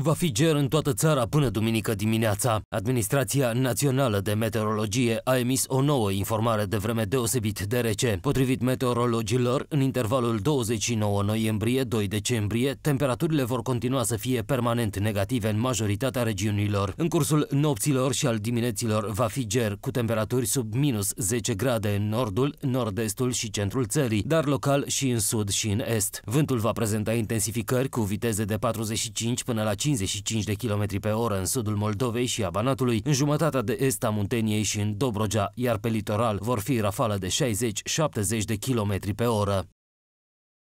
Va fi ger în toată țara până duminică dimineața. Administrația Națională de Meteorologie a emis o nouă informare de vreme deosebit de rece. Potrivit meteorologilor, în intervalul 29 noiembrie-2 decembrie, temperaturile vor continua să fie permanent negative în majoritatea regiunilor. În cursul nopților și al dimineților va fi ger cu temperaturi sub minus 10 grade în nordul, nord-estul și centrul țării, dar local și în sud și în est. Vântul va prezenta intensificări cu viteze de 45 până la 55 de km pe oră în sudul Moldovei și a Banatului, în jumătatea de est a Munteniei și în Dobrogea, iar pe litoral vor fi rafală de 60-70 de km pe oră.